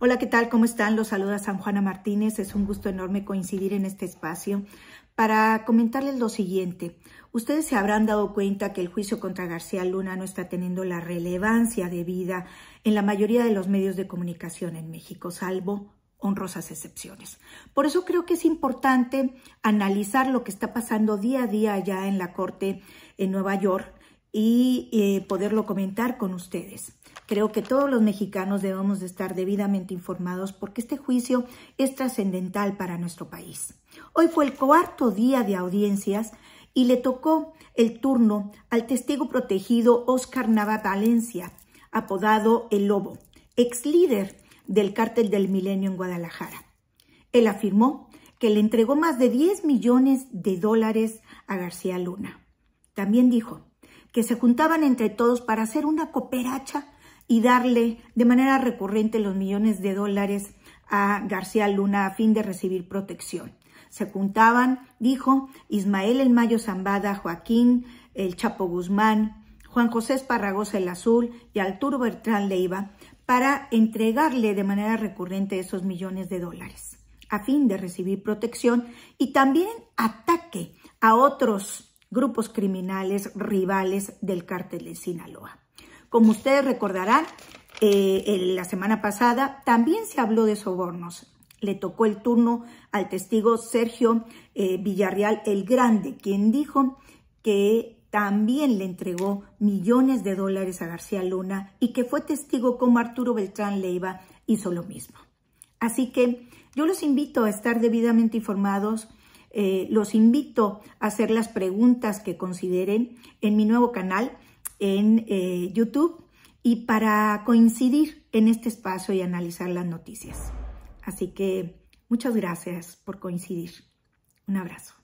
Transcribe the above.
Hola, ¿qué tal? ¿Cómo están? Los saluda San Juana Martínez. Es un gusto enorme coincidir en este espacio para comentarles lo siguiente. Ustedes se habrán dado cuenta que el juicio contra García Luna no está teniendo la relevancia debida en la mayoría de los medios de comunicación en México, salvo honrosas excepciones. Por eso creo que es importante analizar lo que está pasando día a día allá en la Corte en Nueva York y eh, poderlo comentar con ustedes. Creo que todos los mexicanos debemos de estar debidamente informados porque este juicio es trascendental para nuestro país. Hoy fue el cuarto día de audiencias y le tocó el turno al testigo protegido Oscar Nava Valencia, apodado El Lobo, ex líder del cártel del milenio en Guadalajara. Él afirmó que le entregó más de 10 millones de dólares a García Luna. También dijo, que se juntaban entre todos para hacer una cooperacha y darle de manera recurrente los millones de dólares a García Luna a fin de recibir protección. Se juntaban, dijo, Ismael El Mayo Zambada, Joaquín El Chapo Guzmán, Juan José Esparragosa El Azul y Arturo Bertrán Leiva para entregarle de manera recurrente esos millones de dólares a fin de recibir protección y también ataque a otros grupos criminales rivales del cártel de Sinaloa. Como ustedes recordarán, en eh, la semana pasada también se habló de sobornos. Le tocó el turno al testigo Sergio eh, Villarreal el Grande, quien dijo que también le entregó millones de dólares a García Luna y que fue testigo como Arturo Beltrán Leiva hizo lo mismo. Así que yo los invito a estar debidamente informados eh, los invito a hacer las preguntas que consideren en mi nuevo canal en eh, YouTube y para coincidir en este espacio y analizar las noticias. Así que muchas gracias por coincidir. Un abrazo.